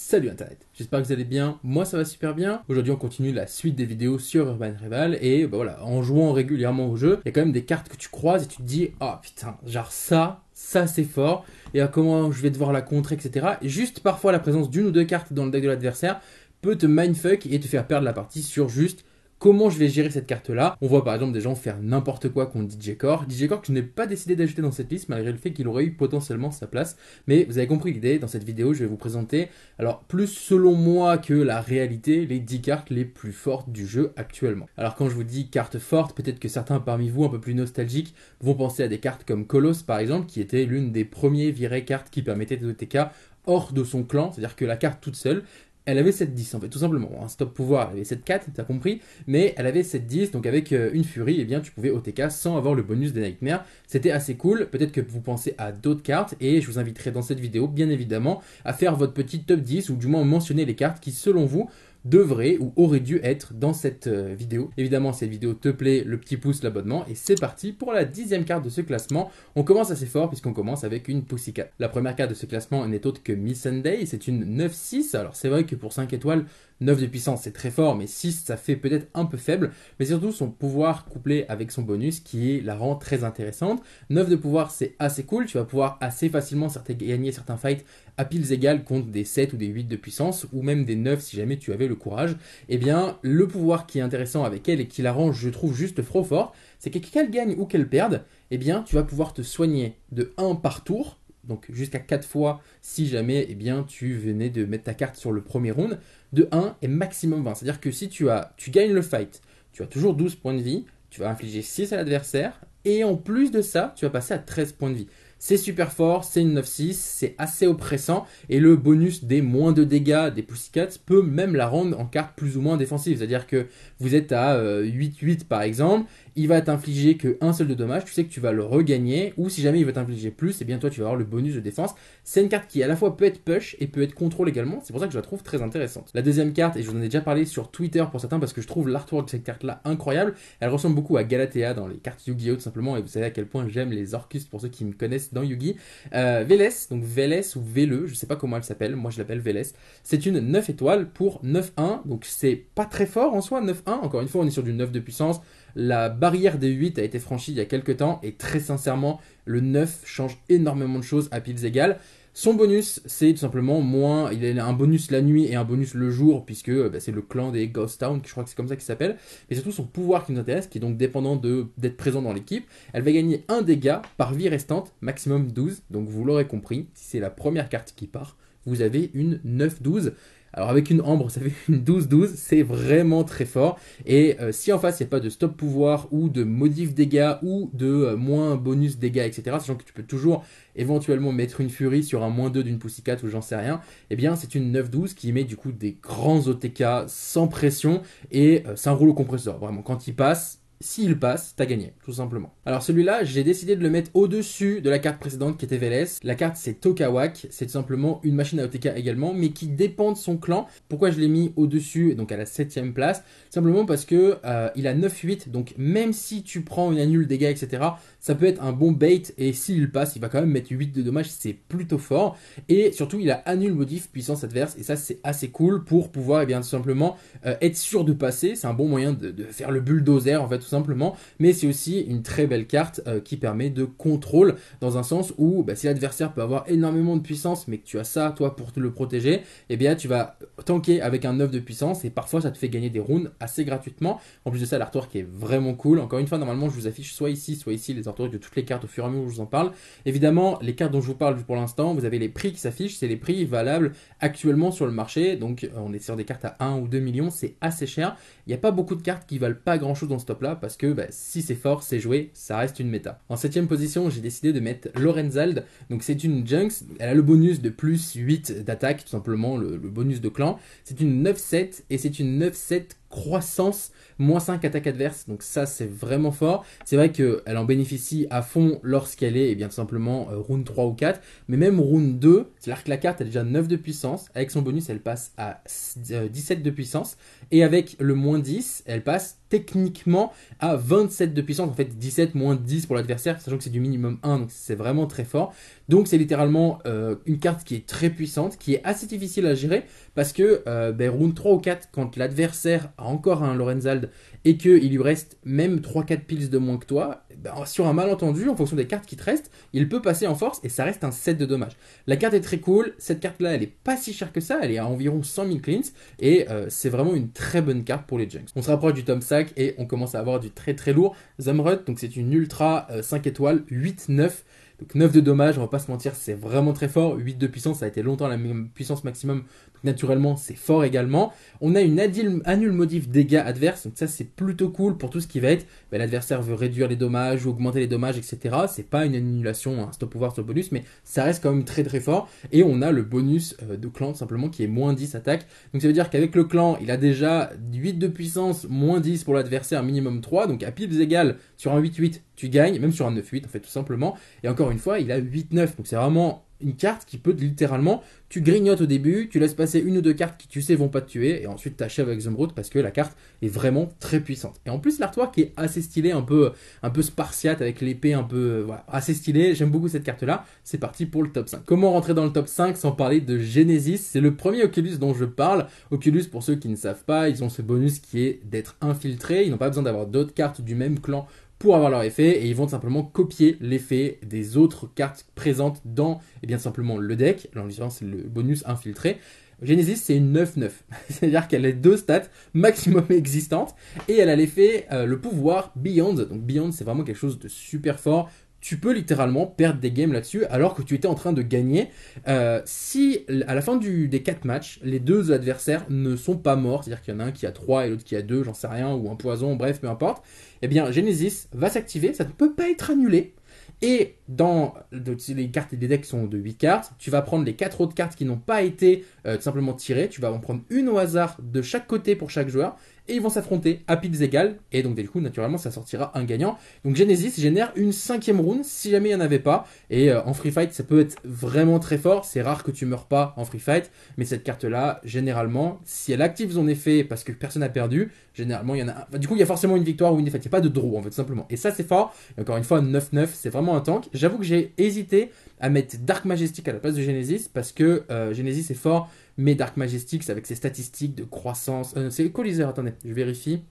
Salut Internet, j'espère que vous allez bien, moi ça va super bien. Aujourd'hui on continue la suite des vidéos sur Urban Rival et bah voilà, en jouant régulièrement au jeu, il y a quand même des cartes que tu croises et tu te dis oh, putain, genre ça, ça c'est fort, et à ah, comment je vais devoir la contrer, etc. juste parfois la présence d'une ou deux cartes dans le deck de l'adversaire peut te mindfuck et te faire perdre la partie sur juste comment je vais gérer cette carte-là. On voit par exemple des gens faire n'importe quoi contre DJ Core. DJ Core que je n'ai pas décidé d'ajouter dans cette liste malgré le fait qu'il aurait eu potentiellement sa place. Mais vous avez compris l'idée, dans cette vidéo je vais vous présenter, alors plus selon moi que la réalité, les 10 cartes les plus fortes du jeu actuellement. Alors quand je vous dis carte forte, peut-être que certains parmi vous un peu plus nostalgiques vont penser à des cartes comme Coloss par exemple, qui était l'une des premières virées cartes qui permettait de TK hors de son clan, c'est-à-dire que la carte toute seule, elle avait 7-10 en fait, tout simplement. Un stop pouvoir, elle avait 7-4, t'as compris, mais elle avait 7-10, donc avec euh, une furie, et eh bien tu pouvais OTK sans avoir le bonus des Nightmares. C'était assez cool, peut-être que vous pensez à d'autres cartes, et je vous inviterai dans cette vidéo, bien évidemment, à faire votre petit top 10, ou du moins mentionner les cartes qui, selon vous, devrait ou aurait dû être dans cette euh, vidéo. Évidemment, si cette vidéo te plaît, le petit pouce, l'abonnement, et c'est parti pour la dixième carte de ce classement. On commence assez fort puisqu'on commence avec une Pussycat. La première carte de ce classement n'est autre que Miss Sunday, c'est une 9-6. Alors c'est vrai que pour 5 étoiles, 9 de puissance c'est très fort, mais 6 ça fait peut-être un peu faible, mais surtout son pouvoir couplé avec son bonus qui la rend très intéressante. 9 de pouvoir c'est assez cool, tu vas pouvoir assez facilement gagner certains fights à piles égales contre des 7 ou des 8 de puissance, ou même des 9 si jamais tu avais le courage, eh bien, le pouvoir qui est intéressant avec elle et qui la rend, je trouve, juste trop fort, c'est que qu'elle gagne ou qu'elle perde, eh bien, tu vas pouvoir te soigner de 1 par tour, donc jusqu'à 4 fois si jamais eh bien, tu venais de mettre ta carte sur le premier round, de 1 et maximum 20. C'est-à-dire que si tu, as, tu gagnes le fight, tu as toujours 12 points de vie, tu vas infliger 6 à l'adversaire, et en plus de ça, tu vas passer à 13 points de vie. C'est super fort, c'est une 9-6, c'est assez oppressant et le bonus des moins de dégâts des Pussycats peut même la rendre en carte plus ou moins défensive. C'est-à-dire que vous êtes à 8-8 euh, par exemple il va t'infliger qu'un seul de dommage, tu sais que tu vas le regagner, ou si jamais il va t'infliger plus, et eh bien toi tu vas avoir le bonus de défense. C'est une carte qui à la fois peut être push et peut être contrôle également, c'est pour ça que je la trouve très intéressante. La deuxième carte, et je vous en ai déjà parlé sur Twitter pour certains parce que je trouve l'artwork de cette carte là incroyable, elle ressemble beaucoup à Galatea dans les cartes Yu-Gi-Oh! tout simplement, et vous savez à quel point j'aime les Orcustes pour ceux qui me connaissent dans Yu-Gi. Euh, donc Vélez ou Véleux, je sais pas comment elle s'appelle, moi je l'appelle Vélez, c'est une 9 étoiles pour 9-1, donc c'est pas très fort en soi, 9-1, encore une fois on est sur du 9 de puissance, la barrière des 8 a été franchie il y a quelques temps et très sincèrement, le 9 change énormément de choses à piles égales. Son bonus, c'est tout simplement moins. Il a un bonus la nuit et un bonus le jour, puisque euh, bah, c'est le clan des Ghost Town, je crois que c'est comme ça qu'il s'appelle. Mais surtout son pouvoir qui nous intéresse, qui est donc dépendant d'être présent dans l'équipe. Elle va gagner un dégât par vie restante, maximum 12. Donc vous l'aurez compris, si c'est la première carte qui part, vous avez une 9-12. Alors avec une ambre, ça fait une 12-12, c'est vraiment très fort. Et euh, si en face, il n'y a pas de stop pouvoir ou de modif dégâts ou de euh, moins bonus dégâts, etc., sachant que tu peux toujours éventuellement mettre une furie sur un moins 2 d'une 4 ou j'en sais rien, eh bien c'est une 9-12 qui met du coup des grands OTK sans pression et euh, c'est rouleau compresseur. Vraiment, quand il passe, s'il passe, t'as gagné, tout simplement. Alors celui-là, j'ai décidé de le mettre au-dessus de la carte précédente qui était Veles. La carte c'est Tokawak, c'est tout simplement une machine à OTK également, mais qui dépend de son clan. Pourquoi je l'ai mis au-dessus, donc à la 7ème place Simplement parce que euh, il a 9-8, donc même si tu prends une annule dégâts, etc., ça peut être un bon bait, et s'il passe, il va quand même mettre 8 de dommages, c'est plutôt fort. Et surtout, il a annule modif puissance adverse, et ça c'est assez cool pour pouvoir, et eh bien tout simplement, euh, être sûr de passer. C'est un bon moyen de, de faire le bulldozer, en fait, simplement, mais c'est aussi une très belle carte euh, qui permet de contrôle dans un sens où bah, si l'adversaire peut avoir énormément de puissance, mais que tu as ça toi pour te le protéger, eh bien tu vas tanker avec un 9 de puissance et parfois ça te fait gagner des rounds assez gratuitement. En plus de ça, l'artwork qui est vraiment cool. Encore une fois, normalement je vous affiche soit ici, soit ici les artworks de toutes les cartes au fur et à mesure où je vous en parle. Évidemment, les cartes dont je vous parle pour l'instant, vous avez les prix qui s'affichent, c'est les prix valables actuellement sur le marché. Donc euh, on est sur des cartes à 1 ou 2 millions, c'est assez cher. Il n'y a pas beaucoup de cartes qui valent pas grand chose dans ce top là parce que bah, si c'est fort, c'est joué, ça reste une méta. En septième position, j'ai décidé de mettre Lorenzald. Donc c'est une junks. elle a le bonus de plus 8 d'attaque, tout simplement le, le bonus de clan. C'est une 9-7 et c'est une 9-7 croissance, moins 5 attaques adverses. Donc ça, c'est vraiment fort. C'est vrai qu'elle en bénéficie à fond lorsqu'elle est, eh bien, tout simplement, euh, round 3 ou 4. Mais même round 2, c'est-à-dire que la carte a déjà 9 de puissance. Avec son bonus, elle passe à 17 euh, de puissance. Et avec le moins 10, elle passe techniquement à 27 de puissance. En fait, 17 moins 10 pour l'adversaire, sachant que c'est du minimum 1, donc c'est vraiment très fort. Donc c'est littéralement euh, une carte qui est très puissante, qui est assez difficile à gérer, parce que ben, round 3 ou 4, quand l'adversaire encore un Lorenzald et qu'il lui reste même 3-4 piles de moins que toi, eh ben, sur un malentendu, en fonction des cartes qui te restent, il peut passer en force et ça reste un set de dommages. La carte est très cool, cette carte-là, elle est pas si chère que ça, elle est à environ 100 000 cleans et euh, c'est vraiment une très bonne carte pour les Junks. On se rapproche du Tom Sack, et on commence à avoir du très très lourd Zamrut, donc c'est une ultra 5 euh, étoiles, 8-9. Donc 9 de dommage, on va pas se mentir, c'est vraiment très fort. 8 de puissance, ça a été longtemps la même puissance maximum. Donc naturellement, c'est fort également. On a une annule modif dégâts adverses. Donc ça, c'est plutôt cool pour tout ce qui va être. Ben, l'adversaire veut réduire les dommages ou augmenter les dommages, etc. C'est pas une annulation, un stop pouvoir, stop bonus, mais ça reste quand même très très fort. Et on a le bonus euh, de clan simplement qui est moins 10 attaque. Donc ça veut dire qu'avec le clan, il a déjà 8 de puissance, moins 10 pour l'adversaire, minimum 3. Donc à pips égales, sur un 8-8, tu gagnes, même sur un 9-8 en fait tout simplement. Et encore une fois, il a 8-9. Donc c'est vraiment une carte qui peut littéralement, tu grignotes au début, tu laisses passer une ou deux cartes qui tu sais vont pas te tuer, et ensuite t'achèves avec Zumroot parce que la carte est vraiment très puissante. Et en plus qui est assez stylé, un peu, un peu spartiate avec l'épée, un peu euh, voilà, assez stylé, j'aime beaucoup cette carte là, c'est parti pour le top 5. Comment rentrer dans le top 5 sans parler de Genesis C'est le premier Oculus dont je parle. Oculus pour ceux qui ne savent pas, ils ont ce bonus qui est d'être infiltrés, ils n'ont pas besoin d'avoir d'autres cartes du même clan pour avoir leur effet et ils vont simplement copier l'effet des autres cartes présentes dans et eh bien simplement le deck. En c'est le bonus infiltré. Genesis, c'est une 9-9. C'est-à-dire qu'elle a deux stats maximum existantes et elle a l'effet, euh, le pouvoir Beyond. Donc Beyond, c'est vraiment quelque chose de super fort tu peux littéralement perdre des games là-dessus alors que tu étais en train de gagner. Euh, si à la fin du, des 4 matchs, les deux adversaires ne sont pas morts, c'est-à-dire qu'il y en a un qui a 3 et l'autre qui a 2, j'en sais rien, ou un poison, bref, peu importe, eh bien Genesis va s'activer, ça ne peut pas être annulé. Et dans les cartes et les decks sont de 8 cartes, tu vas prendre les 4 autres cartes qui n'ont pas été euh, simplement tirées, tu vas en prendre une au hasard de chaque côté pour chaque joueur, et ils vont s'affronter à piles égales, et donc le coup naturellement ça sortira un gagnant. Donc Genesis génère une cinquième round si jamais il n'y en avait pas, et euh, en free fight ça peut être vraiment très fort, c'est rare que tu meurs pas en free fight, mais cette carte là, généralement, si elle active son effet parce que personne n'a perdu, généralement il y en a... Du coup il y a forcément une victoire ou une défaite, il n'y a pas de draw en fait simplement, et ça c'est fort, encore une fois 9-9 c'est vraiment un tank. J'avoue que j'ai hésité à mettre Dark Majestic à la place de Genesis parce que euh, Genesis est fort, mais Dark Majestic, avec ses statistiques de croissance. Euh, c'est Equalizer, attendez, je vérifie.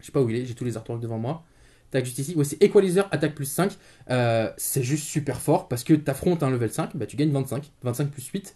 Je sais pas où il est, j'ai tous les artworks devant moi. Tac, juste ici. Ouais, c'est Equalizer, attaque plus 5. Euh, c'est juste super fort parce que t'affrontes un level 5, bah, tu gagnes 25. 25 plus 8,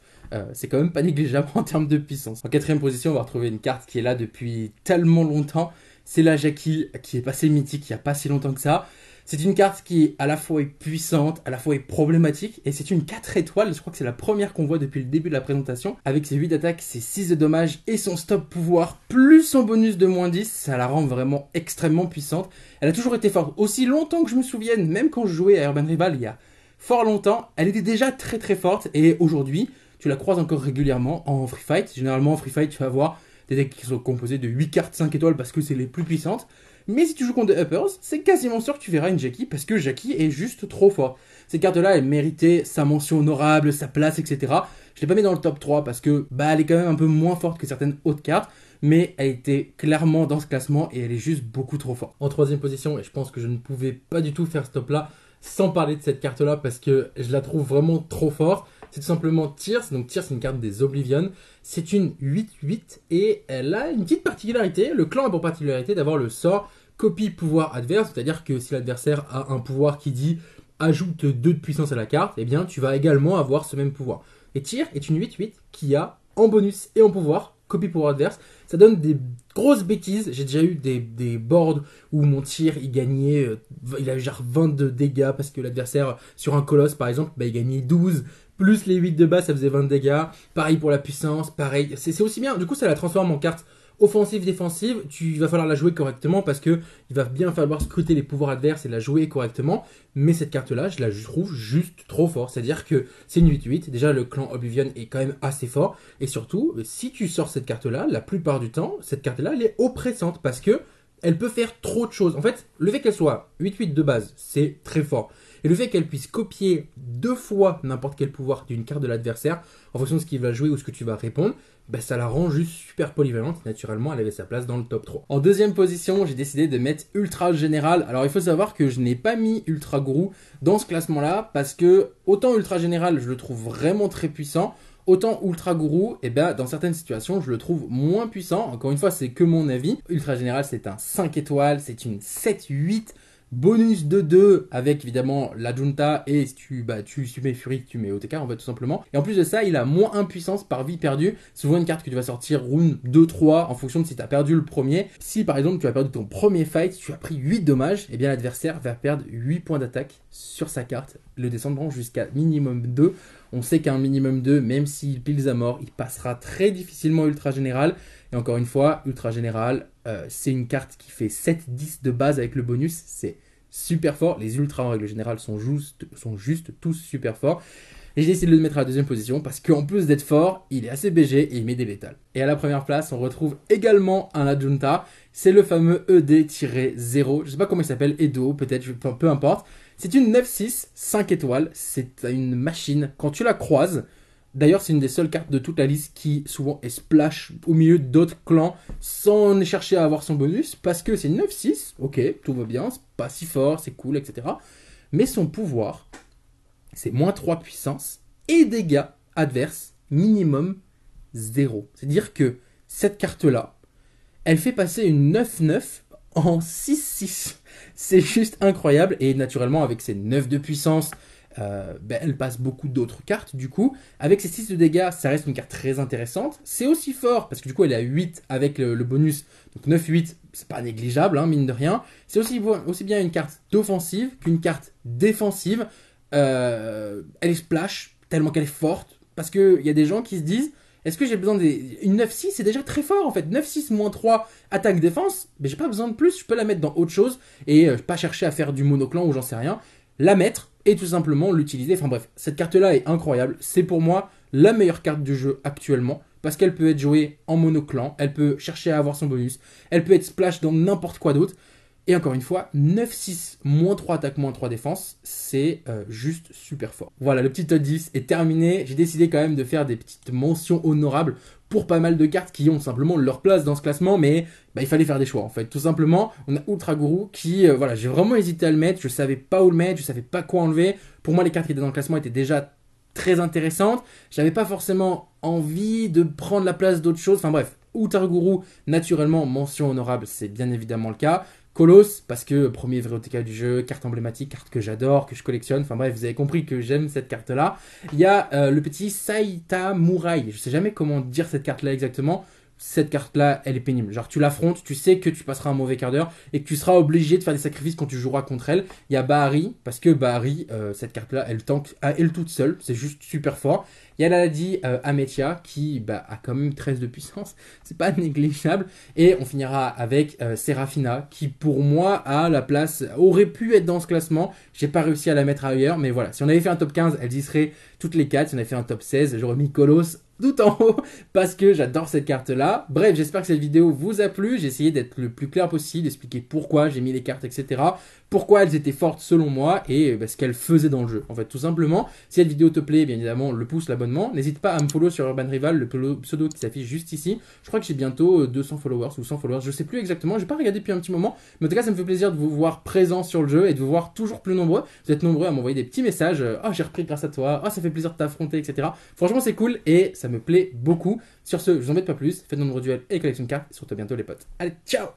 c'est quand même pas négligeable en termes de puissance. En quatrième position, on va retrouver une carte qui est là depuis tellement longtemps. C'est la Jackie qui est passée mythique il n'y a pas si longtemps que ça. C'est une carte qui à la fois est puissante, à la fois est problématique, et c'est une 4 étoiles, je crois que c'est la première qu'on voit depuis le début de la présentation, avec ses 8 d'attaque, ses 6 de dommages et son stop pouvoir, plus son bonus de moins 10, ça la rend vraiment extrêmement puissante. Elle a toujours été forte, aussi longtemps que je me souvienne, même quand je jouais à Urban Rival il y a fort longtemps, elle était déjà très très forte, et aujourd'hui, tu la croises encore régulièrement en free fight. Généralement en free fight, tu vas voir des decks qui sont composés de 8 cartes 5 étoiles parce que c'est les plus puissantes. Mais si tu joues contre des uppers, c'est quasiment sûr que tu verras une Jackie parce que Jackie est juste trop fort. Cette carte là elle méritait sa mention honorable, sa place, etc. Je l'ai pas mis dans le top 3 parce que bah elle est quand même un peu moins forte que certaines autres cartes, mais elle était clairement dans ce classement et elle est juste beaucoup trop forte. En troisième position, et je pense que je ne pouvais pas du tout faire ce top-là sans parler de cette carte-là parce que je la trouve vraiment trop forte. C'est tout simplement Tears. Donc Tears, c'est une carte des Oblivion. C'est une 8-8 et elle a une petite particularité. Le clan a pour particularité d'avoir le sort copie pouvoir adverse, c'est-à-dire que si l'adversaire a un pouvoir qui dit ajoute 2 de puissance à la carte, eh bien tu vas également avoir ce même pouvoir. Et Tyr est une 8-8 qui a en bonus et en pouvoir, copie pouvoir adverse, ça donne des grosses bêtises. J'ai déjà eu des, boards où mon tir il gagnait, euh, il a genre 22 dégâts parce que l'adversaire sur un colosse par exemple, bah, il gagnait 12 plus les 8 de base, ça faisait 20 dégâts. Pareil pour la puissance, pareil. C'est aussi bien. Du coup, ça la transforme en carte offensive, défensive. Tu vas falloir la jouer correctement parce que il va bien falloir scruter les pouvoirs adverses et la jouer correctement. Mais cette carte-là, je la trouve juste trop fort. C'est-à-dire que c'est une 8-8. Déjà, le clan Oblivion est quand même assez fort. Et surtout, si tu sors cette carte-là, la plupart du temps, cette carte-là, elle est oppressante parce que elle peut faire trop de choses. En fait, le fait qu'elle soit 8-8 de base, c'est très fort. Et le fait qu'elle puisse copier deux fois n'importe quel pouvoir d'une carte de l'adversaire, en fonction de ce qu'il va jouer ou ce que tu vas répondre, ben, ça la rend juste super polyvalente. Naturellement, elle avait sa place dans le top 3. En deuxième position, j'ai décidé de mettre Ultra Général. Alors, il faut savoir que je n'ai pas mis Ultra Gourou dans ce classement-là parce que autant Ultra Général, je le trouve vraiment très puissant. Autant Ultra Gourou, eh ben, dans certaines situations, je le trouve moins puissant. Encore une fois, c'est que mon avis. Ultra Général, c'est un 5 étoiles, c'est une 7-8 bonus de 2 avec évidemment la Junta et si tu, bah, tu, mets Fury, tu mets OTK en fait tout simplement. Et en plus de ça, il a moins 1 puissance par vie perdue. Souvent une carte que tu vas sortir round 2-3 en fonction de si tu as perdu le premier. Si par exemple tu as perdu ton premier fight, tu as pris 8 dommages, et eh bien l'adversaire va perdre 8 points d'attaque sur sa carte, le descendant jusqu'à minimum 2. On sait qu'à un minimum 2, même s'il pile à mort, il passera très difficilement ultra général. Et encore une fois, Ultra Général, euh, c'est une carte qui fait 7-10 de base avec le bonus. C'est super fort. Les Ultras, en règle générale, sont juste, tous super forts. Et j'ai décidé de le mettre à la deuxième position parce qu'en plus d'être fort, il est assez BG et il met des bétales. Et à la première place, on retrouve également un Adjunta. C'est le fameux ED-0. Je sais pas comment il s'appelle, Edo, peut-être, peu importe. C'est une 9-6, 5 étoiles. C'est une machine. Quand tu la croises, D'ailleurs, c'est une des seules cartes de toute la liste qui souvent est splash au milieu d'autres clans sans chercher à avoir son bonus parce que c'est 9-6, ok, tout va bien, c'est pas si fort, c'est cool, etc. Mais son pouvoir, c'est moins 3 puissance et dégâts adverses minimum 0. C'est-à-dire que cette carte-là, elle fait passer une 9-9 en 6-6. C'est juste incroyable et naturellement avec ses 9 de puissance, euh, ben, elle passe beaucoup d'autres cartes. Du coup, avec ses 6 de dégâts, ça reste une carte très intéressante. C'est aussi fort, parce que du coup, elle est à 8 avec le, bonus. Donc 9-8, c'est pas négligeable, hein, mine de rien. C'est aussi, aussi bien une carte d'offensive qu'une carte défensive. Euh, elle est splash, tellement qu'elle est forte. Parce qu'il y a des gens qui se disent, est-ce que j'ai besoin des... Une 9-6, c'est déjà très fort en fait. 9-6 moins 3, attaque défense, mais j'ai pas besoin de plus. Je peux la mettre dans autre chose et euh, pas chercher à faire du monoclan ou j'en sais rien. La mettre, et tout simplement l'utiliser. Enfin bref, cette carte-là est incroyable. C'est pour moi la meilleure carte du jeu actuellement parce qu'elle peut être jouée en monoclan, elle peut chercher à avoir son bonus, elle peut être splash dans n'importe quoi d'autre. Et encore une fois, 9-6, moins 3 attaque, moins 3 défense, c'est euh, juste super fort. Voilà, le petit top 10 est terminé. J'ai décidé quand même de faire des petites mentions honorables pas mal de cartes qui ont simplement leur place dans ce classement, mais bah, il fallait faire des choix en fait. Tout simplement, on a Ultra Guru qui, euh, voilà, j'ai vraiment hésité à le mettre, je savais pas où le mettre, je savais pas quoi enlever. Pour moi, les cartes qui étaient dans le classement étaient déjà très intéressantes. J'avais pas forcément envie de prendre la place d'autres choses. Enfin bref, ultra gourou naturellement, mention honorable, c'est bien évidemment le cas. Colosse, parce que premier vrai OTK du jeu, carte emblématique, carte que j'adore, que je collectionne, enfin bref, vous avez compris que j'aime cette carte-là. Il y a euh, le petit Saita Murai, je sais jamais comment dire cette carte-là exactement, cette carte-là, elle est pénible. Genre, tu l'affrontes, tu sais que tu passeras un mauvais quart d'heure et que tu seras obligé de faire des sacrifices quand tu joueras contre elle. Il y a Bahari, parce que Bahari, euh, cette carte-là, elle tank à elle toute seule, c'est juste super fort. Il y a la dit euh, Ametia, qui bah, a quand même 13 de puissance, c'est pas négligeable. Et on finira avec euh, Serafina, qui pour moi a la place, aurait pu être dans ce classement, j'ai pas réussi à la mettre ailleurs, mais voilà. Si on avait fait un top 15, elle y serait toutes les quatre. si on avait fait un top 16, j'aurais mis Colosse tout en haut parce que j'adore cette carte là. Bref, j'espère que cette vidéo vous a plu. J'ai essayé d'être le plus clair possible, d'expliquer pourquoi j'ai mis les cartes, etc. Pourquoi elles étaient fortes selon moi et euh, bah, ce qu'elles faisaient dans le jeu. En fait, tout simplement, si cette vidéo te plaît, bien évidemment, le pouce, l'abonnement. N'hésite pas à me follow sur Urban Rival, le pseudo qui s'affiche juste ici. Je crois que j'ai bientôt 200 euh, followers ou 100 followers, je sais plus exactement, j'ai pas regardé depuis un petit moment. Mais en tout cas, ça me fait plaisir de vous voir présent sur le jeu et de vous voir toujours plus nombreux. Vous êtes nombreux à m'envoyer des petits messages. Oh, j'ai repris grâce à toi. Oh, ça fait plaisir de t'affronter, etc. Franchement, c'est cool et ça ça me plaît beaucoup. Sur ce, je vous embête pas plus, faites nombreux duels et collection une cartes, et surtout à bientôt les potes. Allez, ciao